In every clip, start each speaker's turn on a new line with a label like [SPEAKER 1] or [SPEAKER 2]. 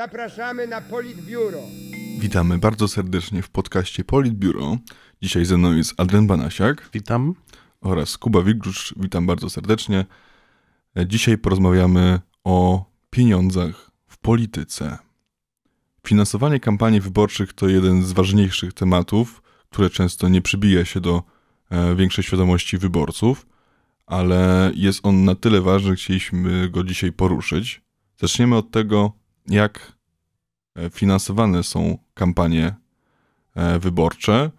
[SPEAKER 1] Zapraszamy na Politbiuro. Witamy bardzo serdecznie w podcaście Politbiuro. Dzisiaj ze mną jest Adrian Banasiak. Witam. Oraz Kuba Wigrusz. Witam bardzo serdecznie. Dzisiaj porozmawiamy o pieniądzach w polityce. Finansowanie kampanii wyborczych to jeden z ważniejszych tematów, które często nie przybija się do e, większej świadomości wyborców, ale jest on na tyle ważny, że chcieliśmy go dzisiaj poruszyć. Zaczniemy od tego, jak e, finansowane są kampanie e, wyborcze.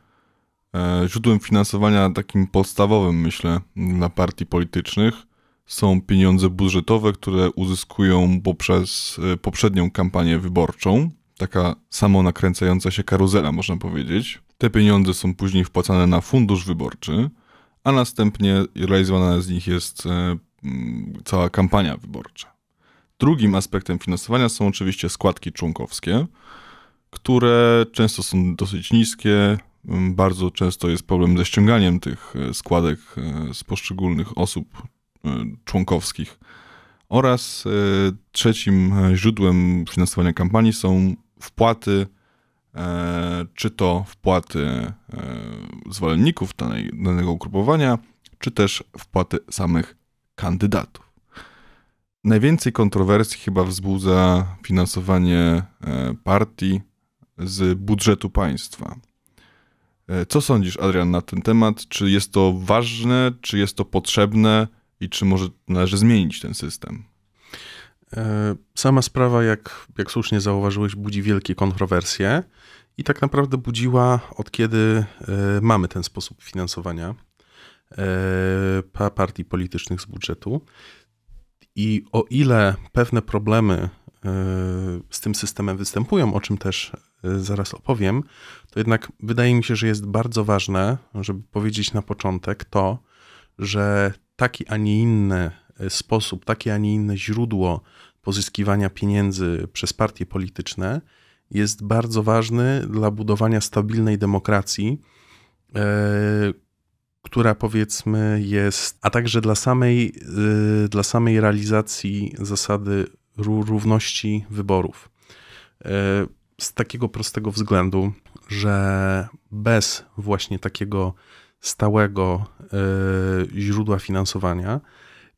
[SPEAKER 1] E, źródłem finansowania takim podstawowym, myślę, dla partii politycznych są pieniądze budżetowe, które uzyskują poprzez poprzednią kampanię wyborczą. Taka samo nakręcająca się karuzela, można powiedzieć. Te pieniądze są później wpłacane na fundusz wyborczy, a następnie realizowana z nich jest cała kampania wyborcza. Drugim aspektem finansowania są oczywiście składki członkowskie, które często są dosyć niskie. Mm, bardzo często jest problem ze ściąganiem tych e, składek e, z poszczególnych osób e, członkowskich. Oraz trzecim źródłem finansowania kampanii są wpłaty, czy to wpłaty zwolenników danej, danego ugrupowania, czy też wpłaty samych kandydatów. Najwięcej kontrowersji chyba wzbudza finansowanie e, partii z budżetu państwa. E, co sądzisz, Adrian, na ten temat? Czy jest to ważne, czy jest to potrzebne i czy
[SPEAKER 2] może należy zmienić ten system? E, sama sprawa, jak, jak słusznie zauważyłeś, budzi wielkie kontrowersje i tak naprawdę budziła od kiedy mamy ten sposób finansowania partii politycznych z budżetu. I o ile pewne problemy e, z tym systemem występują, o czym też e, zaraz opowiem, to jednak wydaje mi się, że jest bardzo ważne, żeby powiedzieć na początek to, że taki, a nie inny e, sposób, takie, a nie inne źródło pozyskiwania pieniędzy przez partie polityczne jest bardzo ważny dla budowania stabilnej demokracji, która powiedzmy jest, a także dla samej, y, dla samej realizacji zasady równości wyborów. Y, z takiego prostego względu, że bez właśnie takiego stałego y, źródła finansowania,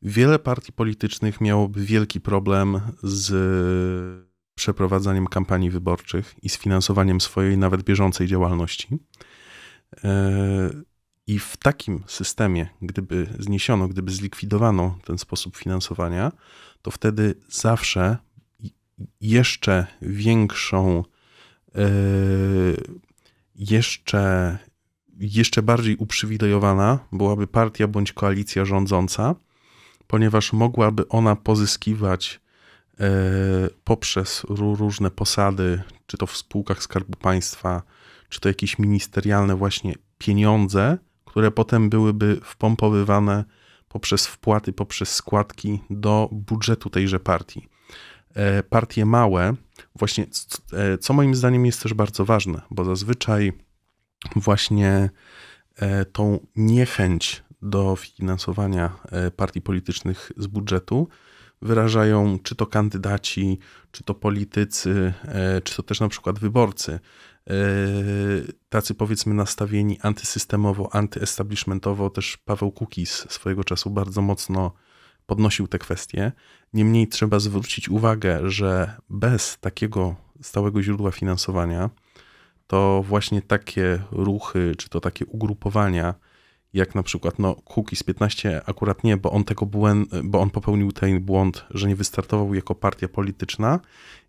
[SPEAKER 2] wiele partii politycznych miałoby wielki problem z przeprowadzaniem kampanii wyborczych i z finansowaniem swojej nawet bieżącej działalności. I w takim systemie, gdyby zniesiono, gdyby zlikwidowano ten sposób finansowania, to wtedy zawsze jeszcze większą, e, jeszcze, jeszcze bardziej uprzywilejowana byłaby partia bądź koalicja rządząca, ponieważ mogłaby ona pozyskiwać e, poprzez różne posady, czy to w spółkach Skarbu Państwa, czy to jakieś ministerialne właśnie pieniądze, które potem byłyby wpompowywane poprzez wpłaty, poprzez składki do budżetu tejże partii. E, partie małe, właśnie e, co moim zdaniem jest też bardzo ważne, bo zazwyczaj właśnie e, tą niechęć do finansowania partii politycznych z budżetu wyrażają czy to kandydaci, czy to politycy, e, czy to też na przykład wyborcy, e, tacy powiedzmy nastawieni antysystemowo, antyestablishmentowo. Też Paweł Kukis swojego czasu bardzo mocno podnosił te kwestie. Niemniej trzeba zwrócić uwagę, że bez takiego stałego źródła finansowania, to właśnie takie ruchy, czy to takie ugrupowania, jak na przykład no, Cookies 15 akurat nie, bo on tego błęd, bo on popełnił ten błąd, że nie wystartował jako partia polityczna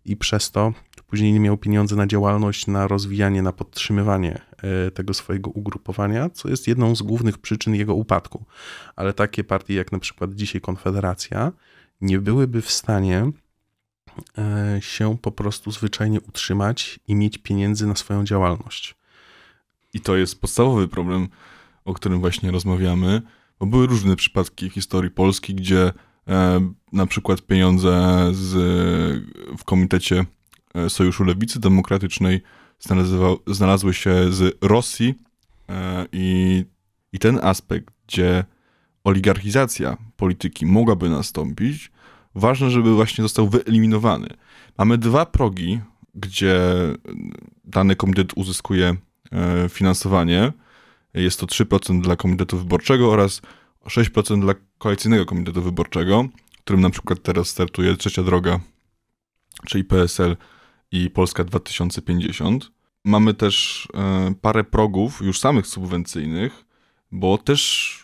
[SPEAKER 2] i przez to później nie miał pieniędzy na działalność, na rozwijanie, na podtrzymywanie e, tego swojego ugrupowania, co jest jedną z głównych przyczyn jego upadku. Ale takie partie jak na przykład dzisiaj Konfederacja nie byłyby w stanie e, się po prostu zwyczajnie utrzymać i mieć pieniędzy na swoją działalność. I to jest
[SPEAKER 1] podstawowy problem o którym właśnie rozmawiamy, bo były różne przypadki w historii Polski, gdzie e, na przykład pieniądze z, w Komitecie e, Sojuszu Lewicy Demokratycznej znalazły się z Rosji e, i, i ten aspekt, gdzie oligarchizacja polityki mogłaby nastąpić, ważne, żeby właśnie został wyeliminowany. Mamy dwa progi, gdzie dany komitet uzyskuje e, finansowanie – jest to 3% dla komitetu wyborczego oraz 6% dla koalicyjnego komitetu wyborczego, w którym na przykład teraz startuje Trzecia Droga, czyli PSL i Polska 2050. Mamy też e, parę progów już samych subwencyjnych, bo też,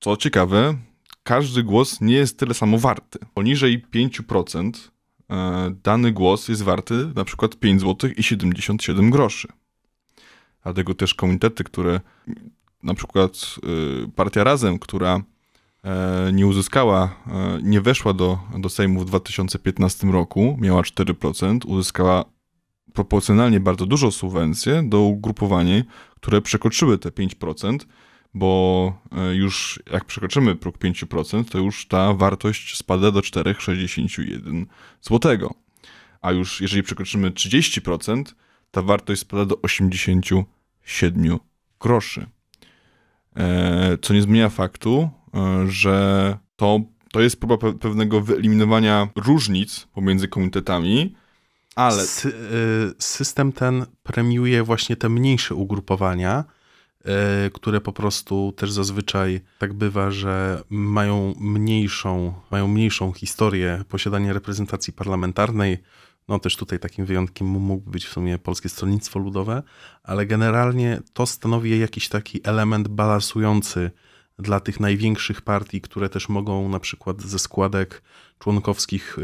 [SPEAKER 1] co ciekawe, każdy głos nie jest tyle samo warty. Poniżej 5% e, dany głos jest warty na przykład 5 zł i 77 groszy. Dlatego też komitety, które na przykład y, partia Razem, która e, nie uzyskała, e, nie weszła do, do Sejmu w 2015 roku, miała 4%, uzyskała proporcjonalnie bardzo dużo subwencje do ugrupowania, które przekroczyły te 5%, bo e, już jak przekroczymy próg 5%, to już ta wartość spada do 4,61 zł. A już jeżeli przekroczymy 30%, ta wartość spada do 87 groszy. E, co nie zmienia faktu, e, że to,
[SPEAKER 2] to jest próba pewnego wyeliminowania różnic pomiędzy komitetami, ale... E, system ten premiuje właśnie te mniejsze ugrupowania, które po prostu też zazwyczaj tak bywa, że mają mniejszą, mają mniejszą historię posiadania reprezentacji parlamentarnej, no też tutaj takim wyjątkiem mógłby być w sumie Polskie Stronnictwo Ludowe, ale generalnie to stanowi jakiś taki element balansujący dla tych największych partii, które też mogą na przykład ze składek członkowskich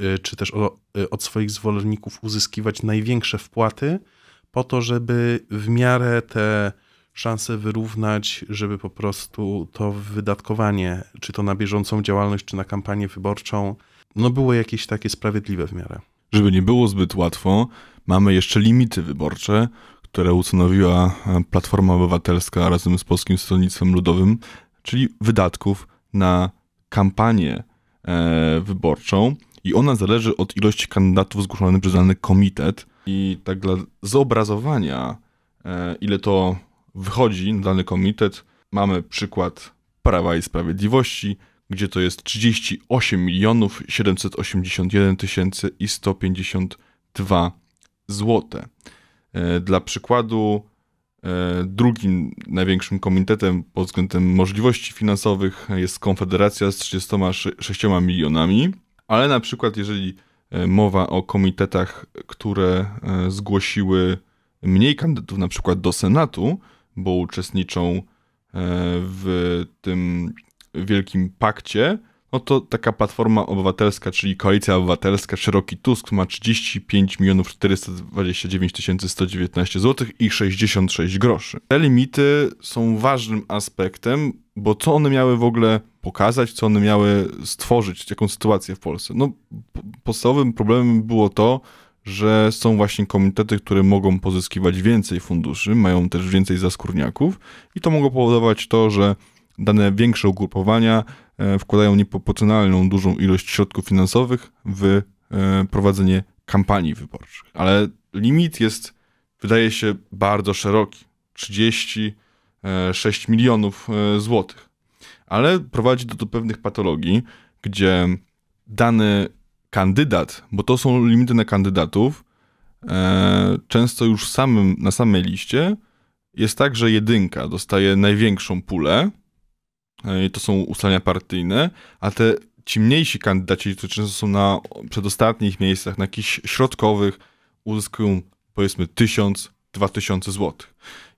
[SPEAKER 2] y, y, czy też y, od swoich zwolenników uzyskiwać największe wpłaty, po to, żeby w miarę te szanse wyrównać, żeby po prostu to wydatkowanie, czy to na bieżącą działalność, czy na kampanię wyborczą, no było jakieś takie sprawiedliwe w miarę
[SPEAKER 1] żeby nie było zbyt łatwo, mamy jeszcze limity wyborcze, które ustanowiła e, Platforma Obywatelska razem z Polskim Stronnictwem Ludowym, czyli wydatków na kampanię e, wyborczą i ona zależy od ilości kandydatów zgłoszonych przez dany komitet. I tak dla zobrazowania, e, ile to wychodzi na dany komitet, mamy przykład Prawa i Sprawiedliwości – gdzie to jest 38 milionów 781 tysięcy i 152 złote. E, dla przykładu, e, drugim największym komitetem pod względem możliwości finansowych jest Konfederacja z 36 milionami, ale na przykład jeżeli e, mowa o komitetach, które zgłosiły mniej kandydatów, na przykład do Senatu, bo uczestniczą w tym wielkim pakcie, no to taka Platforma Obywatelska, czyli Koalicja Obywatelska, szeroki Tusk ma 35 milionów 429 119 zł i 66 groszy. Te limity są ważnym aspektem, bo co one miały w ogóle pokazać, co one miały stworzyć, jaką sytuację w Polsce? No, podstawowym problemem było to, że są właśnie komitety, które mogą pozyskiwać więcej funduszy, mają też więcej zaskórniaków i to mogło powodować to, że dane większe ugrupowania e, wkładają nieproporcjonalną dużą ilość środków finansowych w e, prowadzenie kampanii wyborczych. Ale limit jest, wydaje się, bardzo szeroki 36 e, milionów złotych. Ale prowadzi to do pewnych patologii, gdzie dany kandydat, bo to są limity na kandydatów, często już samym, na samej liście jest tak, że jedynka dostaje największą pulę, E, to są ustalenia partyjne, a te ci mniejsi kandydaci, którzy często są na przedostatnich miejscach, na jakichś środkowych, uzyskują powiedzmy 1000, 2000 zł.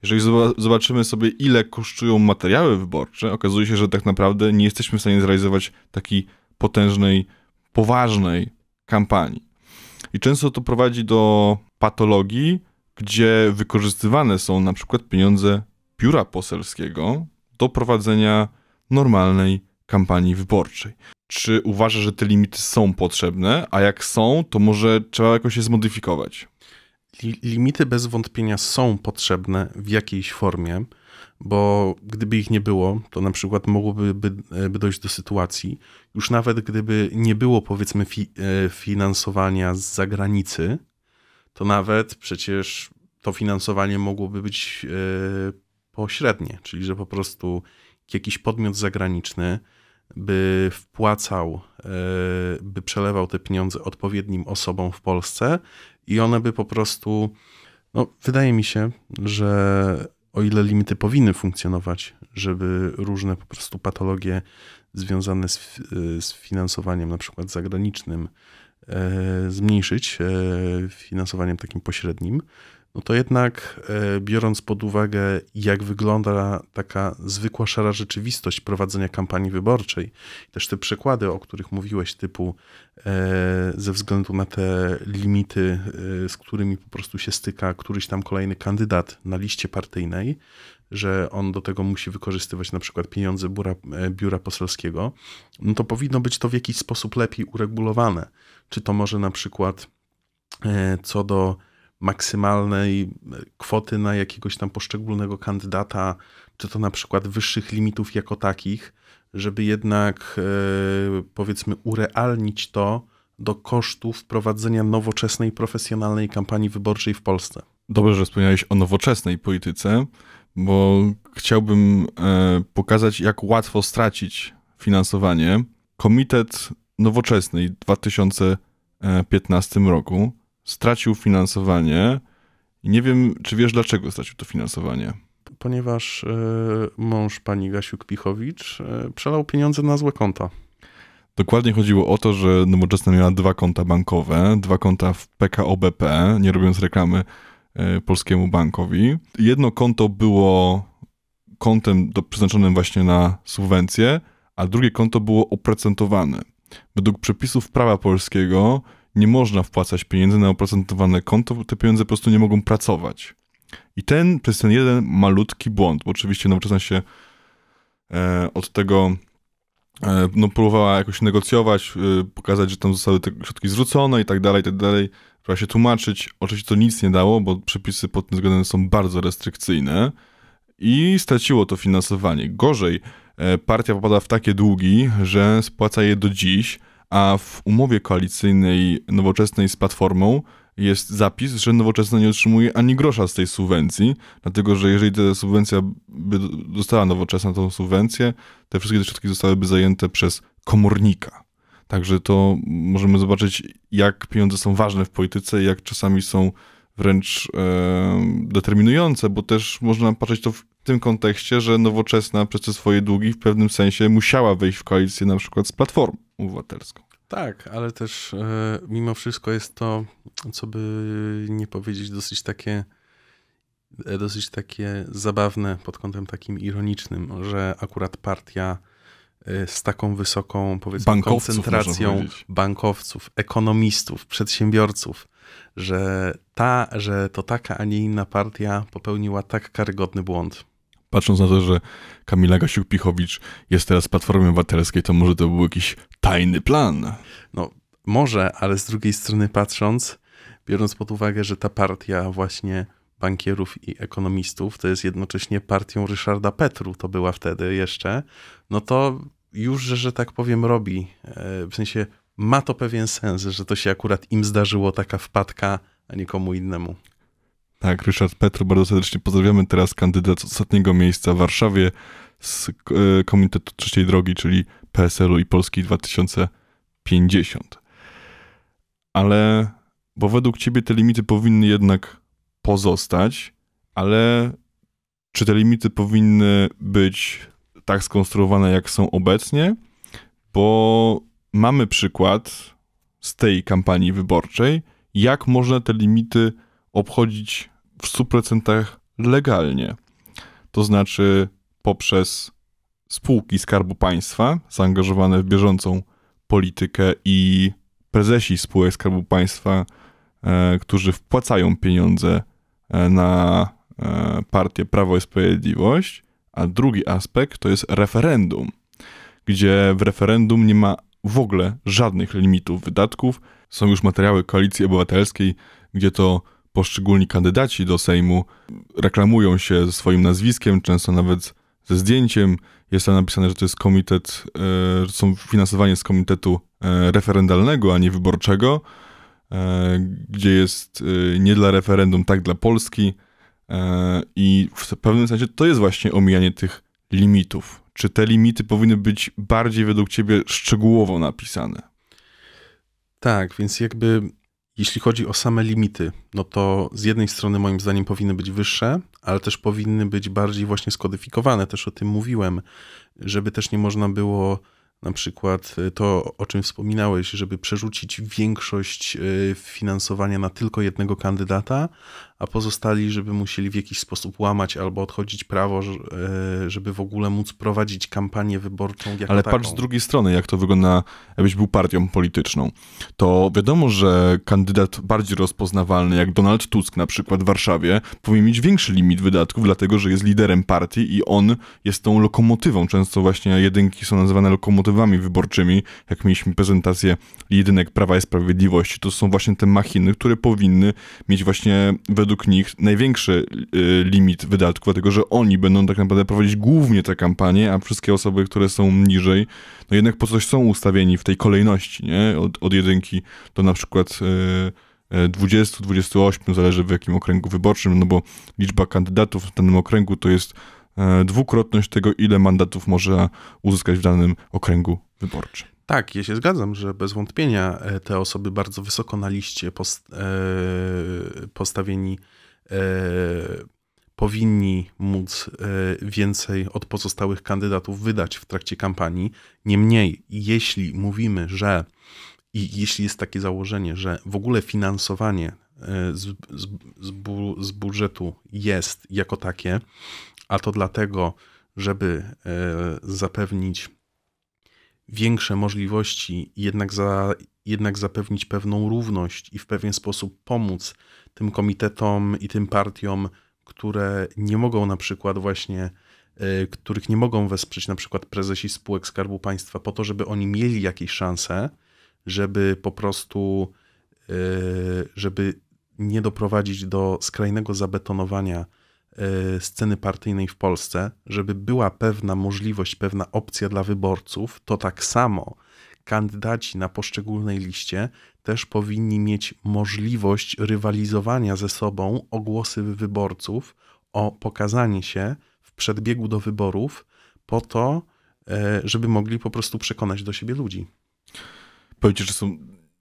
[SPEAKER 1] Jeżeli zobaczymy sobie, ile kosztują materiały wyborcze, okazuje się, że tak naprawdę nie jesteśmy w stanie zrealizować takiej potężnej, poważnej kampanii. I często to prowadzi do patologii, gdzie wykorzystywane są na przykład pieniądze biura poselskiego do prowadzenia normalnej kampanii wyborczej. Czy uważa, że te limity są potrzebne, a jak są, to może trzeba jakoś je
[SPEAKER 2] zmodyfikować? Limity bez wątpienia są potrzebne w jakiejś formie, bo gdyby ich nie było, to na przykład mogłoby by, e, by dojść do sytuacji, już nawet gdyby nie było powiedzmy fi, e, finansowania z zagranicy, to nawet przecież to finansowanie mogłoby być e, pośrednie, czyli że po prostu jakiś podmiot zagraniczny by wpłacał, e, by przelewał te pieniądze odpowiednim osobom w Polsce i one by po prostu, no, wydaje mi się, że o ile limity powinny funkcjonować, żeby różne po prostu patologie związane z, e, z finansowaniem na przykład zagranicznym E, zmniejszyć e, finansowaniem takim pośrednim, no to jednak e, biorąc pod uwagę, jak wygląda taka zwykła szara rzeczywistość prowadzenia kampanii wyborczej, też te przykłady, o których mówiłeś, typu ze względu na te limity, z którymi po prostu się styka któryś tam kolejny kandydat na liście partyjnej, że on do tego musi wykorzystywać na przykład pieniądze biura, e, biura poselskiego, no to powinno być to w jakiś sposób lepiej uregulowane. Czy to może na przykład e, co do maksymalnej e, kwoty na jakiegoś tam poszczególnego kandydata, czy to na przykład wyższych limitów jako takich, żeby jednak powiedzmy urealnić to do kosztów prowadzenia nowoczesnej, profesjonalnej kampanii wyborczej w Polsce.
[SPEAKER 1] Dobrze, że wspomniałeś o nowoczesnej polityce, bo chciałbym e, pokazać, jak łatwo stracić finansowanie. Komitet Nowoczesny w 2015 roku stracił finansowanie. Nie wiem, czy wiesz, dlaczego stracił to finansowanie
[SPEAKER 2] ponieważ e, mąż pani Gasiuk-Pichowicz e, przelał pieniądze na złe konta.
[SPEAKER 1] Dokładnie chodziło o to, że Nowoczesna miała dwa konta bankowe, dwa konta w PKOBP, nie robiąc reklamy E, polskiemu bankowi. Jedno konto było kontem do, przeznaczonym właśnie na subwencję, a drugie konto było oprocentowane. Według przepisów prawa polskiego nie można wpłacać pieniędzy na oprocentowane konto, bo te pieniądze po prostu nie mogą pracować. I ten, przez ten jeden malutki błąd, bo oczywiście nowoczesna się e, od tego e, no, próbowała jakoś negocjować, e, pokazać, że tam zostały te środki zwrócone i tak dalej, i tak dalej. Trzeba się tłumaczyć. Oczywiście to nic nie dało, bo przepisy pod tym względem są bardzo restrykcyjne i straciło to finansowanie. Gorzej, e, partia popada w takie długi, że spłaca je do dziś, a w umowie koalicyjnej nowoczesnej z Platformą jest zapis, że Nowoczesna nie otrzymuje ani grosza z tej subwencji, dlatego że jeżeli ta subwencja by dostała Nowoczesna tą subwencję, te wszystkie te środki zostałyby zajęte przez komornika. Także to możemy zobaczyć, jak pieniądze są ważne w polityce, jak czasami są wręcz e, determinujące, bo też można patrzeć to w tym kontekście, że nowoczesna przez te swoje długi w pewnym sensie musiała wejść w koalicję na przykład z Platformą Obywatelską.
[SPEAKER 2] Tak, ale też e, mimo wszystko jest to, co by nie powiedzieć, dosyć takie e, dosyć takie zabawne pod kątem takim ironicznym, że akurat partia Y, z taką wysoką, powiedzmy, bankowców, koncentracją bankowców, ekonomistów, przedsiębiorców, że, ta, że to taka, a nie inna partia popełniła tak karygodny błąd.
[SPEAKER 1] Patrząc na to, że Kamila Gasiuk-Pichowicz jest teraz Platformy Obywatelskiej, to może to był jakiś
[SPEAKER 2] tajny plan? No, może, ale z drugiej strony patrząc, biorąc pod uwagę, że ta partia właśnie bankierów i ekonomistów, to jest jednocześnie partią Ryszarda Petru, to była wtedy jeszcze, no to już, że, że tak powiem, robi, e, w sensie ma to pewien sens, że to się akurat im zdarzyło taka wpadka, a nie komu innemu.
[SPEAKER 1] Tak, Ryszard Petru, bardzo serdecznie pozdrawiamy. Teraz kandydat z ostatniego miejsca w Warszawie z e, Komitetu Trzeciej Drogi, czyli PSL-u i Polski 2050. Ale, bo według ciebie te limity powinny jednak pozostać, ale czy te limity powinny być tak skonstruowane, jak są obecnie? Bo mamy przykład z tej kampanii wyborczej, jak można te limity obchodzić w 100% legalnie. To znaczy poprzez spółki Skarbu Państwa zaangażowane w bieżącą politykę i prezesi spółek Skarbu Państwa, e, którzy wpłacają pieniądze E, na e, partię Prawo i Sprawiedliwość, a drugi aspekt to jest referendum, gdzie w referendum nie ma w ogóle żadnych limitów wydatków. Są już materiały Koalicji Obywatelskiej, gdzie to poszczególni kandydaci do Sejmu reklamują się ze swoim nazwiskiem, często nawet ze zdjęciem. Jest tam napisane, że to jest komitet, e, są finansowanie z komitetu referendalnego, a nie wyborczego. E, gdzie jest e, nie dla referendum, tak dla Polski. E, I w pewnym sensie to jest właśnie omijanie tych limitów. Czy te limity powinny być bardziej według ciebie szczegółowo
[SPEAKER 2] napisane? Tak, więc jakby jeśli chodzi o same limity, no to z jednej strony moim zdaniem powinny być wyższe, ale też powinny być bardziej właśnie skodyfikowane, też o tym mówiłem, żeby też nie można było na przykład y, to, o czym wspominałeś, żeby przerzucić większość y, finansowania na tylko jednego kandydata, a pozostali, żeby musieli w jakiś sposób łamać albo odchodzić prawo, e, żeby w ogóle móc prowadzić kampanię wyborczą. Jako Ale taką. patrz z
[SPEAKER 1] drugiej strony, jak to wygląda, jakbyś był partią polityczną. To wiadomo, że kandydat bardziej rozpoznawalny, jak Donald Tusk na przykład w Warszawie, powinien mieć większy limit wydatków, dlatego że jest liderem partii i on jest tą lokomotywą. Często właśnie jedynki są nazywane lokomotywami wyborczymi. Jak mieliśmy prezentację jedynek Prawa i Sprawiedliwości, to są właśnie te machiny, które powinny mieć właśnie według według nich największy y, limit wydatków, dlatego że oni będą tak naprawdę prowadzić głównie tę kampanię, a wszystkie osoby, które są niżej, no jednak po coś są ustawieni w tej kolejności, nie? Od, od jedynki do na przykład. 20, y, 28, y, zależy w jakim okręgu wyborczym, no bo liczba kandydatów w danym okręgu to jest e, dwukrotność tego, ile mandatów może uzyskać w danym okręgu wyborczym.
[SPEAKER 2] Tak, ja się zgadzam, że bez wątpienia e, te osoby bardzo wysoko na liście post, e, postawieni e, powinni móc więcej od pozostałych kandydatów wydać w trakcie kampanii. Niemniej, jeśli mówimy, że i jeśli jest takie założenie, że w ogóle finansowanie z, z, z, bu, z budżetu jest jako takie, a to dlatego, żeby zapewnić większe możliwości, jednak, za, jednak zapewnić pewną równość i w pewien sposób pomóc tym komitetom i tym partiom, które nie mogą na przykład właśnie, e, których nie mogą wesprzeć na przykład prezesi spółek Skarbu Państwa po to, żeby oni mieli jakieś szanse, żeby po prostu, e, żeby nie doprowadzić do skrajnego zabetonowania Y, sceny partyjnej w Polsce, żeby była pewna możliwość, pewna opcja dla wyborców, to tak samo kandydaci na poszczególnej liście też powinni mieć możliwość rywalizowania ze sobą o głosy wyborców, o pokazanie się w przedbiegu do wyborów, po to, e, żeby mogli po prostu przekonać do siebie ludzi.
[SPEAKER 1] Powiedzcie, że są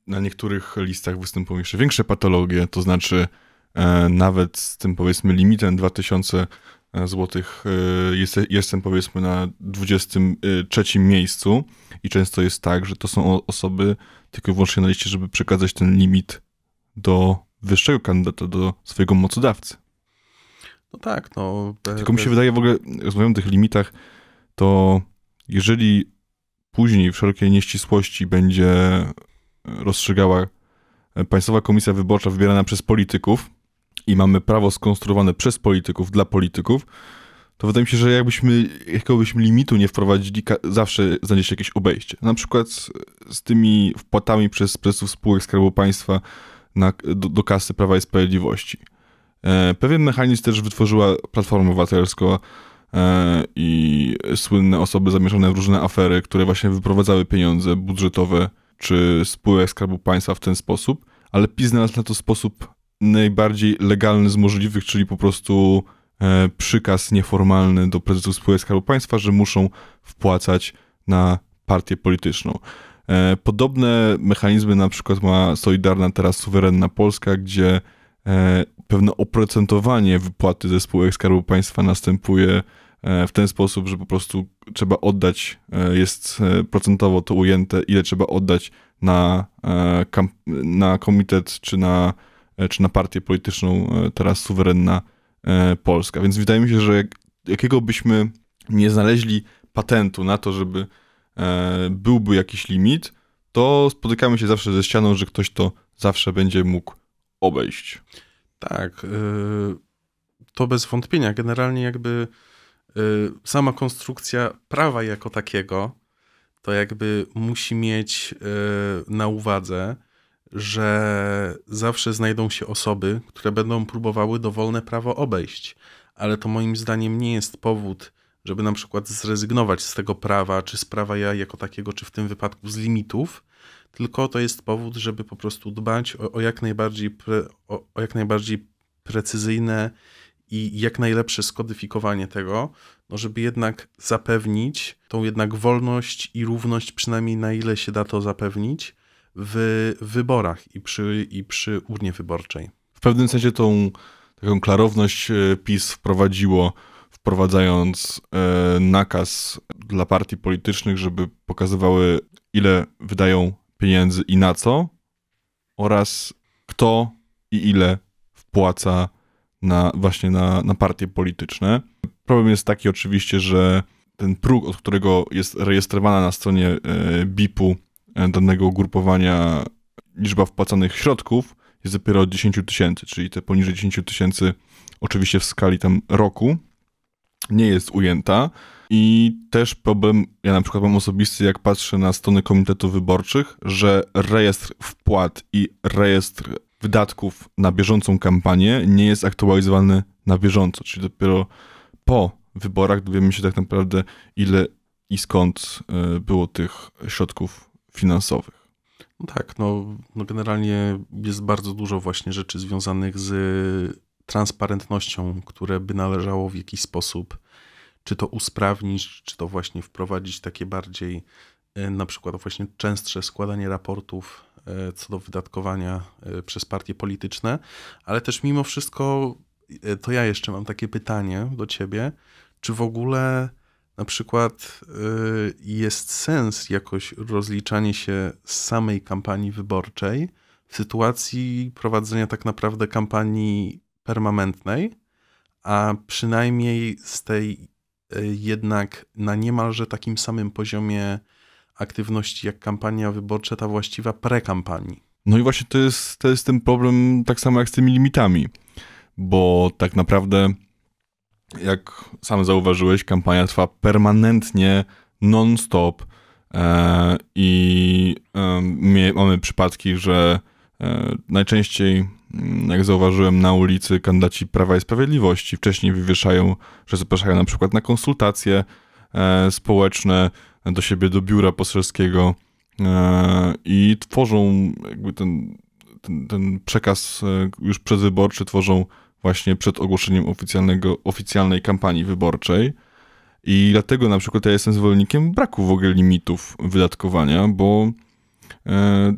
[SPEAKER 1] na niektórych listach występują jeszcze większe patologie, to znaczy E, nawet z tym powiedzmy limitem 2000 e, złotych e, jest, jestem powiedzmy na 23 miejscu i często jest tak, że to są osoby tylko i wyłącznie na liście, żeby przekazać ten limit do wyższego kandydata, do swojego mocodawcy.
[SPEAKER 2] No tak, no. Bez, tylko mi się wydaje w
[SPEAKER 1] ogóle, rozmawiam o tych limitach, to jeżeli później w szerokiej nieścisłości będzie rozstrzygała Państwowa Komisja Wyborcza wybierana przez polityków, i mamy prawo skonstruowane przez polityków dla polityków, to wydaje mi się, że jakbyśmy jakiegoś limitu nie wprowadzili, zawsze znajdzie się jakieś obejście. Na przykład z, z tymi wpłatami przez prezesów spółek Skarbu Państwa na, do, do, kasy Prawa i Sprawiedliwości. E, pewien mechanizm też wytworzyła Platforma Obywatelska e, i słynne osoby zamieszane w różne afery, które właśnie wyprowadzały pieniądze budżetowe czy spółek Skarbu Państwa w ten sposób, ale PiS znalazł na to sposób najbardziej legalny z możliwych, czyli po prostu e, przykaz nieformalny do prezesów spółek Skarbu Państwa, że muszą wpłacać na partię polityczną. E, podobne mechanizmy na przykład ma Solidarna teraz Suwerenna Polska, gdzie e, pewne oprocentowanie wypłaty ze spółek Skarbu Państwa następuje w ten sposób, że po prostu trzeba oddać, jest procentowo to ujęte, ile trzeba oddać na, na komitet czy na E, czy na partię polityczną e, teraz suwerenna e, Polska. Więc wydaje mi się, że jak, jakiego byśmy nie znaleźli patentu na to, żeby byłby jakiś limit, to spotykamy się zawsze ze ścianą, że ktoś to zawsze będzie mógł obejść.
[SPEAKER 2] Tak. To bez wątpienia. Generalnie jakby sama konstrukcja prawa jako takiego, to jakby musi mieć na uwadze, że zawsze znajdą się osoby, które będą próbowały dowolne prawo obejść, ale to moim zdaniem nie jest powód, żeby na przykład zrezygnować z tego prawa, czy z prawa ja jako takiego, czy w tym wypadku z limitów, tylko to jest powód, żeby po prostu dbać o, o jak, najbardziej pre, o, o jak najbardziej precyzyjne i jak najlepsze skodyfikowanie tego, no żeby jednak zapewnić tą jednak wolność i równość, przynajmniej na ile się da to zapewnić, w wyborach i przy, i przy urnie wyborczej.
[SPEAKER 1] W pewnym sensie tą taką klarowność e, PiS wprowadziło, wprowadzając e, nakaz dla partii politycznych, żeby pokazywały, ile wydają pieniędzy i na co, oraz kto i ile wpłaca na, właśnie na, na partie polityczne. Problem jest taki oczywiście, że ten próg, od którego jest rejestrowana na stronie e, BIP-u E, danego ugrupowania liczba wpłacanych środków jest dopiero od 10 tysięcy, czyli te poniżej 10 tysięcy oczywiście w skali tam roku nie jest ujęta. I też problem, ja na przykład mam osobisty, jak patrzę na strony komitetów wyborczych, że rejestr wpłat i rejestr wydatków na bieżącą kampanię nie jest aktualizowany na bieżąco, czyli dopiero po wyborach dowiemy się tak naprawdę, ile i skąd e, było tych środków finansowych.
[SPEAKER 2] No tak, no, no generalnie jest bardzo dużo właśnie rzeczy związanych z transparentnością, które by należało w jakiś sposób czy to usprawnić, czy to właśnie wprowadzić takie bardziej e, na przykład właśnie częstsze składanie raportów e, co do wydatkowania e, przez partie polityczne, ale też mimo wszystko to ja jeszcze mam takie pytanie do ciebie, czy w ogóle na przykład y, jest sens jakoś rozliczanie się z samej kampanii wyborczej w sytuacji prowadzenia tak naprawdę kampanii permanentnej, a przynajmniej z tej y, jednak na niemalże takim samym poziomie aktywności jak kampania wyborcza, ta właściwa prekampanii.
[SPEAKER 1] No i właśnie to jest, to jest ten problem tak samo jak z tymi limitami, bo tak naprawdę jak sam zauważyłeś, kampania trwa permanentnie, non-stop e, i e, mamy przypadki, że e, najczęściej, mm, jak zauważyłem, na ulicy kandydaci Prawa i Sprawiedliwości wcześniej wywieszają, że zapraszają na przykład na konsultacje społeczne do siebie, do biura poselskiego i tworzą jakby ten, ten, ten przekaz już przedwyborczy, tworzą właśnie przed ogłoszeniem oficjalnego, oficjalnej kampanii wyborczej. I dlatego na przykład ja jestem zwolennikiem braku w ogóle limitów wydatkowania, bo e,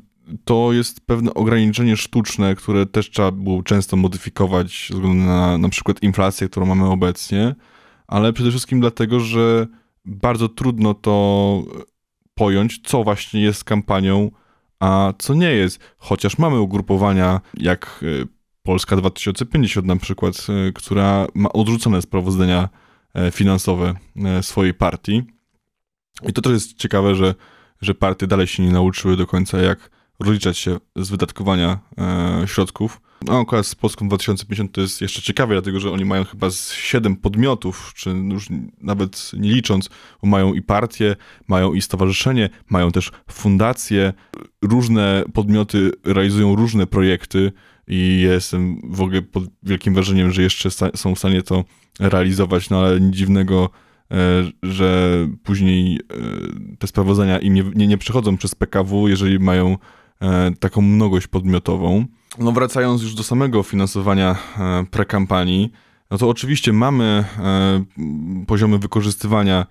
[SPEAKER 1] to jest pewne ograniczenie sztuczne, które też trzeba było często modyfikować ze względu na na przykład inflację, którą mamy obecnie, ale przede wszystkim dlatego, że bardzo trudno to pojąć, co właśnie jest kampanią, a co nie jest. Chociaż mamy ugrupowania jak e, Polska 2050 na przykład, e, która ma odrzucone sprawozdania e, finansowe e, swojej partii. I to też jest ciekawe, że, że partie dalej się nie nauczyły do końca, jak rozliczać się z wydatkowania środków. A no, akurat z Polską 2050 to jest jeszcze ciekawe, dlatego że oni mają chyba z 7 podmiotów, czy już nawet nie licząc, bo mają i partie, mają i stowarzyszenie, mają też fundacje. Różne podmioty realizują różne projekty, i jestem w ogóle pod wielkim wrażeniem, że jeszcze są w stanie to realizować, no ale nic dziwnego, e, że później e, te sprawozdania im nie, nie, nie przez PKW, jeżeli mają e, taką mnogość podmiotową. No wracając już do samego finansowania prekampanii, no to oczywiście mamy poziomy wykorzystywania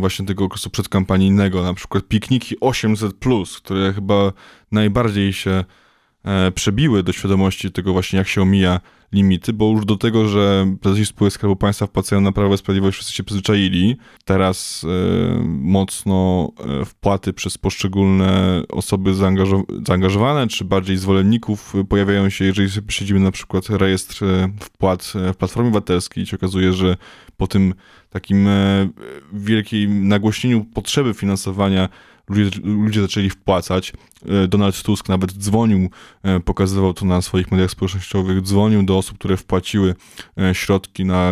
[SPEAKER 1] właśnie tego okresu przedkampanijnego, na przykład pikniki 800+, które chyba najbardziej się E, przebiły do świadomości tego właśnie, jak się omija limity, bo już do tego, że prezesi spółek Skarbu Państwa wpłacają na Prawo i Sprawiedliwość, wszyscy się przyzwyczaili. Teraz e, mocno e, wpłaty przez poszczególne osoby zaangażo- zaangażowane, czy bardziej zwolenników pojawiają się, jeżeli sobie na przykład rejestr wpłat w Platformie Obywatelskiej i się okazuje, że po tym takim y, wielkim nagłośnieniu potrzeby finansowania ludzie, ludzie zaczęli wpłacać. E, Donald Tusk nawet dzwonił, e, pokazywał to na swoich mediach społecznościowych, dzwonił do osób, które wpłaciły e, środki na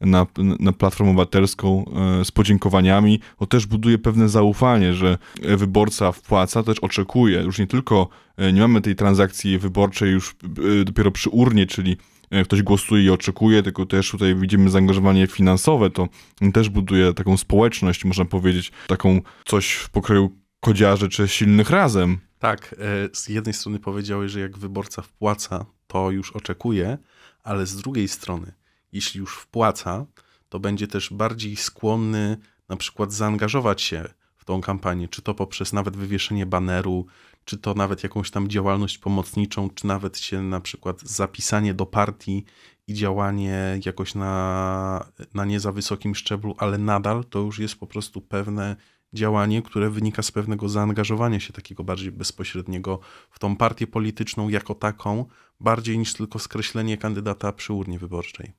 [SPEAKER 1] na, na Platformę Obywatelską z podziękowaniami, to też buduje pewne zaufanie, że wyborca wpłaca, też oczekuje. Już nie tylko nie mamy tej transakcji wyborczej już dopiero przy urnie, czyli E, ktoś głosuje i oczekuje, tylko też tutaj widzimy zaangażowanie finansowe, to też buduje taką społeczność, można powiedzieć, taką coś w pokroju kodziarzy czy silnych razem.
[SPEAKER 2] Tak, e, z jednej strony powiedziałeś, że jak wyborca wpłaca, to już oczekuje, ale z drugiej strony, jeśli już wpłaca, to będzie też bardziej skłonny na przykład zaangażować się w tą kampanię, czy to poprzez nawet wywieszenie baneru, czy to nawet jakąś tam działalność pomocniczą, czy nawet się na przykład zapisanie do partii i działanie jakoś na, na nie za wysokim szczeblu, ale nadal to już jest po prostu pewne działanie, które wynika z pewnego zaangażowania się takiego bardziej bezpośredniego w tą partię polityczną jako taką, bardziej niż tylko skreślenie kandydata przy urnie wyborczej.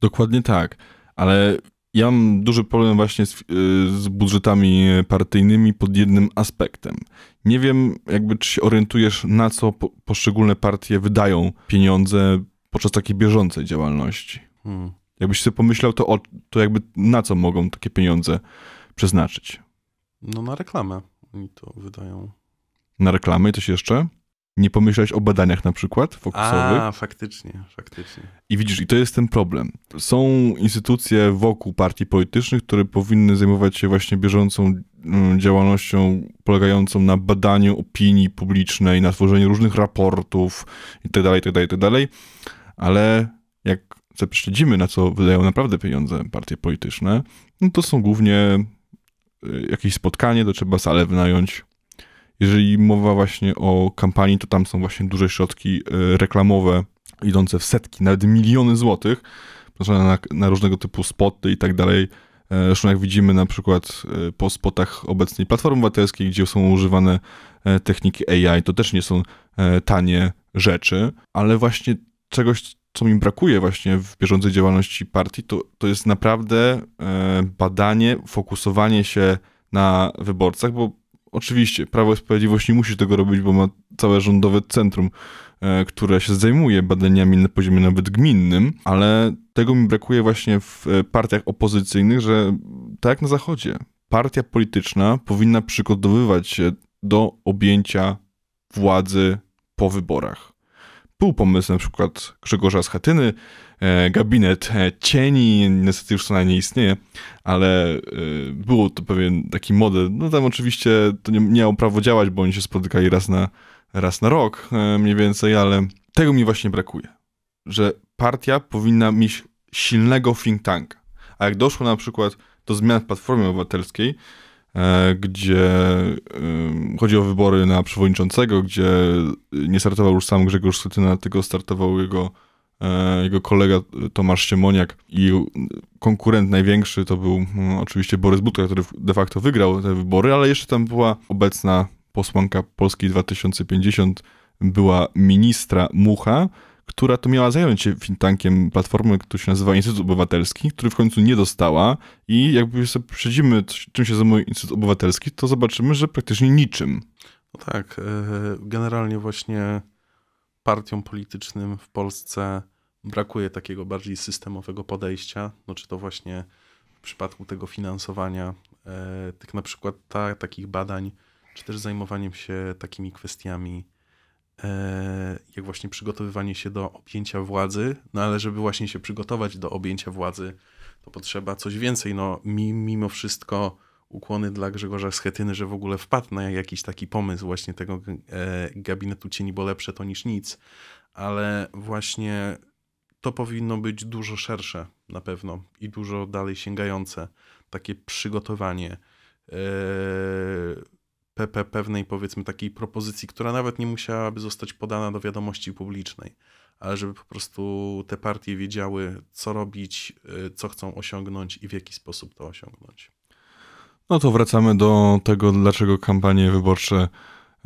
[SPEAKER 1] Dokładnie tak, ale ja mam duży problem właśnie z, y, z, budżetami partyjnymi pod jednym aspektem. Nie wiem, jakby czy się orientujesz, na co po, poszczególne partie wydają pieniądze podczas takiej bieżącej działalności. Hmm. Jakbyś sobie pomyślał, to, o, to jakby na co mogą takie pieniądze przeznaczyć?
[SPEAKER 2] No na reklamę oni to wydają.
[SPEAKER 1] Na reklamę i coś jeszcze? nie pomyślałeś o badaniach na przykład fokusowych. A, faktycznie, faktycznie. I widzisz, i to jest ten problem. Są instytucje wokół partii politycznych, które powinny zajmować się właśnie bieżącą mm, działalnością polegającą na badaniu opinii publicznej, na tworzeniu różnych raportów itd., itd., itd., ale jak prześledzimy, na co wydają naprawdę pieniądze partie polityczne, no to są głównie y, jakieś spotkanie, to trzeba salę wynająć, jeżeli mowa właśnie o kampanii, to tam są właśnie duże środki e, reklamowe idące w setki, nawet miliony złotych, na, na różnego typu spoty i tak dalej. E, zresztą jak widzimy na przykład e, po spotach obecnej Platformy Obywatelskiej, gdzie są używane techniki AI, to też nie są tanie rzeczy, ale właśnie czegoś, co mi brakuje właśnie w bieżącej działalności partii, to, to jest naprawdę badanie, fokusowanie się na wyborcach, bo oczywiście Prawo i Sprawiedliwość nie musi tego robić, bo ma całe rządowe centrum, e, które się zajmuje badaniami na poziomie nawet gminnym, ale tego mi brakuje właśnie w e, partiach opozycyjnych, że tak jak na Zachodzie, partia polityczna powinna przygotowywać się do objęcia władzy po wyborach. Był pomysł na przykład Grzegorza Schetyny, E, gabinet e, cieni, niestety już ona nie istnieje, ale e, było to pewien taki model. No tam oczywiście to nie miało prawo działać, bo oni się spotykali raz na, raz na rok mniej więcej, ale tego mi właśnie brakuje, że partia powinna mieć silnego think tanka. A jak doszło na przykład do zmian w Platformie Obywatelskiej, gdzie chodzi o wybory na przewodniczącego, gdzie nie startował już sam Grzegorz Schetyna, tylko startował jego E, jego kolega Tomasz Siemoniak i konkurent największy to był no, oczywiście Borys Budka, który de facto wygrał te wybory, ale jeszcze tam była obecna posłanka Polski 2050, była ministra Mucha, która to miała zająć się fintankiem platformy, która się nazywa Instytut Obywatelski, który w końcu nie dostała i jakby sobie przejdziemy, czym się zajmuje Instytut Obywatelski, to zobaczymy, że praktycznie niczym.
[SPEAKER 2] No tak, e, generalnie właśnie partiom politycznym w Polsce brakuje takiego bardziej systemowego podejścia. No czy to właśnie w przypadku tego finansowania, e, tych na przykład ta, takich badań, czy też zajmowaniem się takimi kwestiami, e, jak właśnie przygotowywanie się do objęcia władzy. No ale żeby właśnie się przygotować do objęcia władzy, to potrzeba coś więcej. No mimo wszystko ukłony dla Grzegorza Schetyny, że w ogóle wpadł na jakiś taki pomysł właśnie tego e, gabinetu cieni, bo lepsze to niż nic, ale właśnie to powinno być dużo szersze na pewno i dużo dalej sięgające. Takie przygotowanie e, pewnej powiedzmy takiej propozycji, która nawet nie musiałaby zostać podana do wiadomości publicznej, ale żeby po prostu te partie wiedziały, co robić, e, co chcą osiągnąć i w jaki sposób to osiągnąć.
[SPEAKER 1] No to wracamy do tego, dlaczego kampanie wyborcze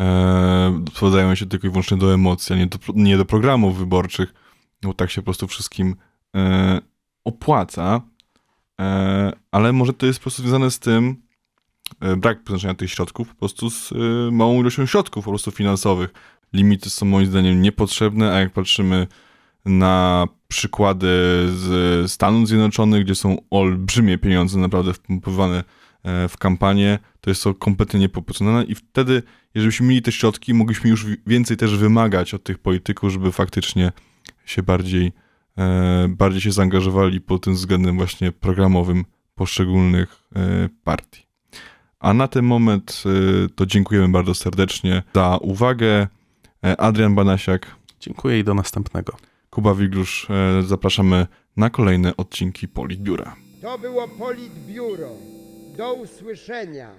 [SPEAKER 1] e, sprowadzają się tylko i wyłącznie do emocji, a nie do, nie do programów wyborczych, bo tak się po prostu wszystkim e, opłaca. E, ale może to jest po prostu związane z tym, e, brak przeznaczenia tych środków, po prostu z e, małą ilością środków po prostu finansowych. Limity są moim zdaniem niepotrzebne, a jak patrzymy na przykłady z Stanów Zjednoczonych, gdzie są olbrzymie pieniądze naprawdę wpompowane E, w kampanię, to jest to kompletnie nieproporcjonalne i wtedy, jeżeli byśmy mieli te środki, mogliśmy już więcej też wymagać od tych polityków, żeby faktycznie się bardziej, e, bardziej się zaangażowali pod tym względem właśnie programowym poszczególnych e, partii. A na ten moment to dziękujemy bardzo serdecznie za uwagę. Adrian Banasiak. Dziękuję i do następnego. Kuba Wiglusz, zapraszamy na kolejne odcinki Politbiura. To
[SPEAKER 2] było Politbiuro. Do usłyszenia.